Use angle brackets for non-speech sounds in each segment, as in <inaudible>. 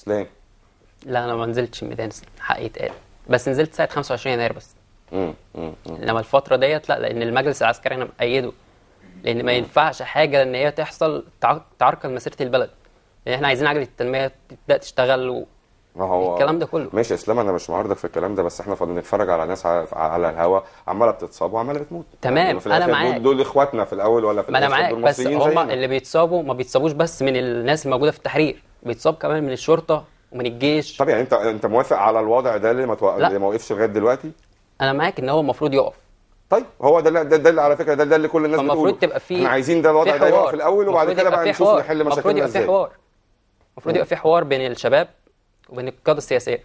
اسلام لا انا ما نزلتش ميدان حقي يتقال بس نزلت ساعه 25 يناير بس امم انما الفتره ديت لا لان المجلس العسكري انا مأيده لان ما ينفعش حاجه ان هي تحصل تعرقل مسيره البلد لان يعني احنا عايزين عجله التنميه تبدا تشتغل و... ما هو الكلام ده كله ماشي اسلام انا مش معارضك في الكلام ده بس احنا نتفرج على ناس على الهوا عماله بتتصاب وعماله بتموت تمام يعني في انا معاك دول, اخواتنا في الاول ولا في الاخر انا معاك بس هم اللي بيتصابوا ما بيتصابوش بس من الناس الموجوده في التحرير بيتصاب كمان من الشرطه ومن الجيش طب يعني انت انت موافق على الوضع ده اللي ما متوق... اللي ما وقفش لغايه دلوقتي انا معاك ان هو المفروض يقف طيب هو ده ده, ده على فكره ده ده اللي كل الناس بتقوله المفروض تبقى فيه احنا عايزين ده الوضع ده يقف الاول وبعد كده بقى نشوف نحل مشاكلنا المفروض يبقى في حوار المفروض يبقى في حوار بين الشباب وبين القاده السياسيه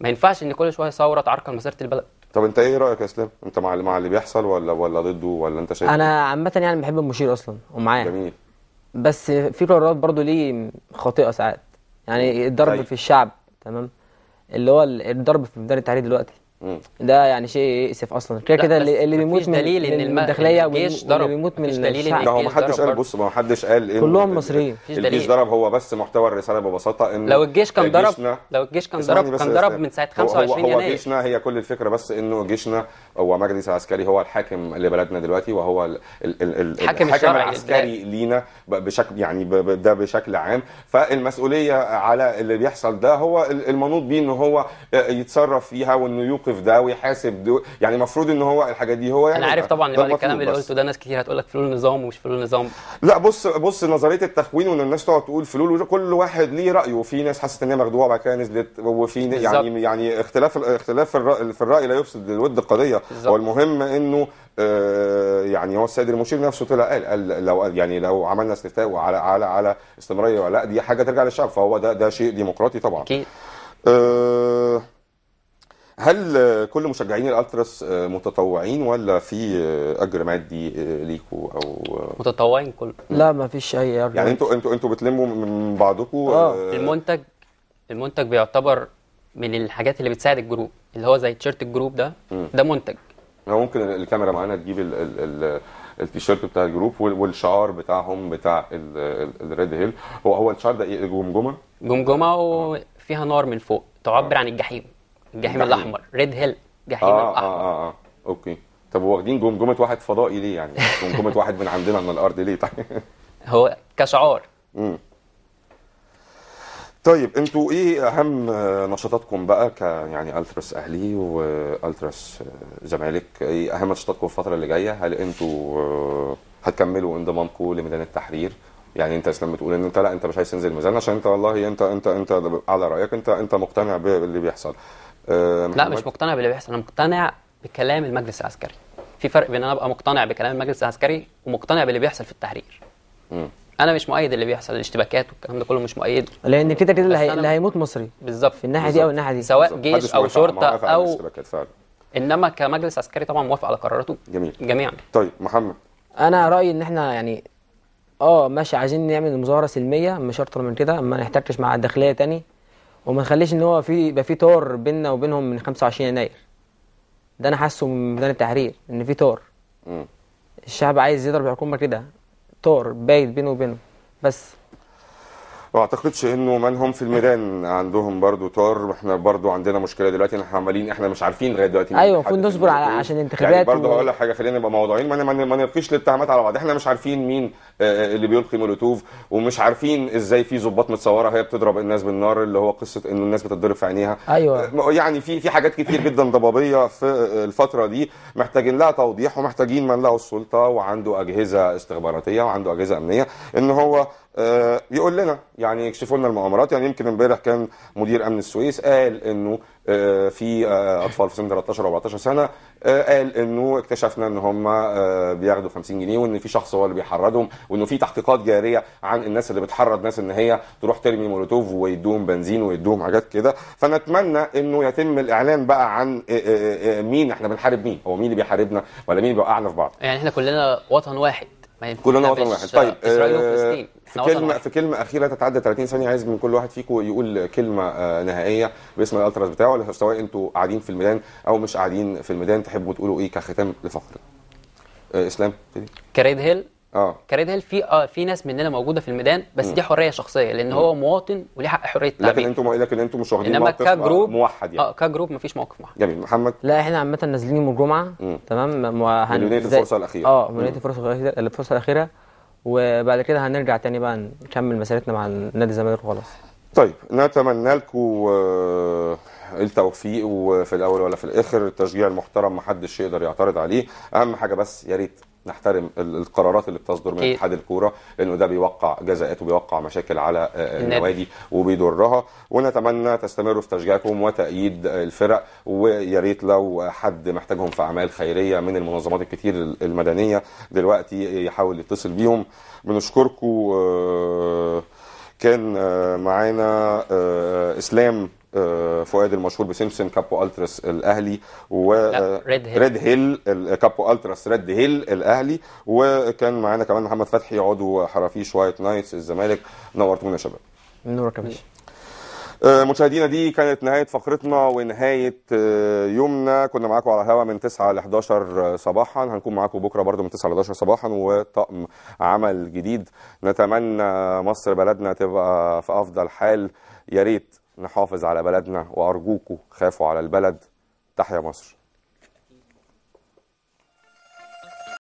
ما ينفعش ان كل شويه ثوره تعرقل مسيره البلد طب انت ايه رايك يا اسلام انت مع مع اللي بيحصل ولا ولا ضده ولا انت شايف انا إيه؟ عامه يعني بحب المشير اصلا ومعاه جميل بس في قرارات برضو ليه خاطئه ساعات يعني طيب. الضرب طيب. في الشعب تمام اللي هو الضرب في ميدان التحرير دلوقتي ده يعني شيء يأسف اصلا كده كده اللي بيموت من دليل ان الداخليه الجيش ضرب بيموت من دليل ان هو ما حدش قال بص ما حدش قال ان كلهم مصريين الجيش ضرب هو بس محتوى الرساله ببساطه ان لو الجيش كان ضرب لو الجيش كان ضرب كان ضرب من ساعه 25 يناير هو جيشنا هي كل الفكره بس انه جيشنا هو مجلس العسكري هو الحاكم لبلدنا دلوقتي وهو الحاكم العسكري لينا بشكل يعني ده بشكل عام فالمسؤوليه على اللي بيحصل ده هو المنوط بيه ان هو يتصرف فيها وانه يوقف الموقف ده ويحاسب ده يعني المفروض ان هو الحاجات دي هو يعني انا عارف طبعا ان الكلام اللي قلته ده ناس كتير هتقول لك فلول نظام ومش فلول نظام لا بص بص نظريه التخوين وان الناس تقعد تقول فلول كل واحد ليه رايه وفي ناس حست ان هي مخدوعه وبعد كده نزلت وفي يعني يعني اختلاف الاختلاف في الراي لا يفسد الود قضيه هو والمهم انه آه، يعني هو السيد المشير نفسه طلع قال, قال لو يعني لو عملنا استفتاء وعلى على على استمراريه ولا دي حاجه ترجع للشعب فهو ده ده شيء ديمقراطي طبعا اكيد أه هل كل مشجعين الالتراس آه، متطوعين ولا في آه، اجر مادي آه، ليكوا او متطوعين كل لا ما فيش اي اجر يعني انتوا انتوا انتوا بتلموا من بعضكم اه المنتج المنتج بيعتبر من الحاجات اللي بتساعد الجروب اللي هو زي تيشيرت الجروب ده م. ده منتج هو ممكن الكاميرا معانا تجيب ال ال ال التيشيرت بتاع الجروب والشعار بتاعهم بتاع الريد هيل هو هو الشعار ده ايه جمجمه جمجمه وفيها نار من فوق تعبر آه. عن الجحيم الجحيم الاحمر ريد هيل جحيم آه،, آه الاحمر اه اه اه اوكي طب واخدين جمجمه واحد فضائي ليه يعني <laughs> جمجمه واحد من عندنا من الارض ليه <laughs> طيب هو كشعار امم طيب انتوا ايه اهم نشاطاتكم بقى ك يعني التراس اهلي والتراس زمالك ايه اهم نشاطاتكم الفتره اللي جايه هل انتوا آه، هتكملوا انضمامكم لميدان التحرير يعني انت اسلام بتقول ان انت لا انت مش عايز تنزل ميزان عشان انت والله انت انت انت على رايك انت انت مقتنع باللي بيحصل آه، لا مش مقتنع باللي بيحصل انا مقتنع بكلام المجلس العسكري في فرق بين انا ابقى مقتنع بكلام المجلس العسكري ومقتنع باللي بيحصل في التحرير م. انا مش مؤيد اللي بيحصل الاشتباكات والكلام ده كله مش مؤيد لان كده كده اللي, هي... هيموت مصري بالظبط في الناحيه دي او الناحيه دي سواء جيش او شرطه او انما كمجلس عسكري طبعا موافق على قراراته جميل جميعا طيب محمد انا رايي ان احنا يعني اه ماشي عايزين نعمل مظاهره سلميه مش شرط من كده ما نحتكش مع الداخليه تاني وما نخليش ان هو في يبقى في تار بيننا وبينهم من 25 يناير ده انا حاسه من ميدان التحرير ان في تار الشعب عايز يضرب الحكومه كده تار بايت بينه وبينه بس ما اعتقدش انه من هم في الميدان عندهم برضو تار واحنا برضو عندنا مشكله دلوقتي احنا عمالين احنا مش عارفين لغايه دلوقتي ايوه المفروض نصبر عشان الانتخابات يعني برضو و... هقول لك حاجه خلينا نبقى موضوعين ما نلقيش الاتهامات على بعض احنا مش عارفين مين آه، اللي بيلقي مولوتوف ومش عارفين ازاي في ظباط متصوره هي بتضرب الناس بالنار اللي هو قصه انه الناس بتتضرب في عينيها ايوه آه، يعني في في حاجات كتير جدا ضبابيه في آه، الفتره دي محتاجين لها توضيح ومحتاجين من له السلطه وعنده اجهزه استخباراتيه وعنده اجهزه امنيه ان هو يقول لنا يعني يكشفوا لنا المؤامرات يعني يمكن امبارح كان مدير امن السويس قال انه آه، في آه، اطفال في سن 13 و 14 سنه آه، قال انه اكتشفنا ان هم بياخدوا 50 جنيه وان في شخص هو اللي بيحردهم وانه في تحقيقات جاريه عن الناس اللي بتحرض ناس ان هي تروح ترمي مولوتوف ويدوهم بنزين ويدوهم حاجات كده فنتمنى انه يتم الاعلان بقى عن مين احنا بنحارب مين هو مين اللي بيحاربنا ولا مين بيوقعنا في بعض يعني احنا كلنا وطن واحد ما كلنا وطن واحد طيب آه، في كلمه في كلمه اخيره تتعدى 30 ثانيه عايز من كل واحد فيكم يقول كلمه آه، نهائيه باسم الالتراس بتاعه سواء انتوا قاعدين في الميدان او مش قاعدين في الميدان تحبوا تقولوا ايه كختام لفقره آه، اسلام كريد هيل اه كريد هيل في اه في ناس مننا موجوده في الميدان بس م. دي حريه شخصيه لان هو مواطن وليه حق حريه التعبير لكن انتم لكن انتم مش واخدين موقف آه، كجروب موحد يعني اه كجروب مفيش موقف موحد جميل محمد لا احنا عامه نازلين يوم الجمعه تمام وهن... مليونيه الفرصه الاخيره اه مليونيه الفرصه الفرصه الاخيره وبعد كده هنرجع تاني بقى نكمل مسيرتنا مع نادي الزمالك وخلاص طيب نتمنى لكم آه، التوفيق وفي الاول ولا في الاخر التشجيع المحترم محدش يقدر يعترض عليه اهم حاجه بس يا ريت نحترم القرارات اللي بتصدر من إيه. اتحاد الكوره لانه ده بيوقع جزاءات وبيوقع مشاكل على آه، النوادي وبيضرها ونتمنى تستمروا في تشجيعكم وتأييد الفرق ويا ريت لو حد محتاجهم في اعمال خيريه من المنظمات الكتير المدنيه دلوقتي يحاول يتصل بيهم بنشكركم آه، كان آه، معانا اسلام فؤاد المشهور بسمسم كابو التراس الاهلي و ريد هيل, ريد هيل كابو التراس ريد هيل الاهلي وكان معانا كمان محمد فتحي عضو حرفي شويه نايتس الزمالك نورتونا يا شباب نورك يا باشا آه، مشاهدينا دي كانت نهاية فقرتنا ونهاية آه، يومنا كنا معاكم على هوا من 9 ل 11 صباحا هنكون معاكم بكرة برضو من 9 ل 11 صباحا وطقم عمل جديد نتمنى مصر بلدنا تبقى في أفضل حال يا ريت نحافظ على بلدنا وأرجوكم خافوا على البلد تحيا مصر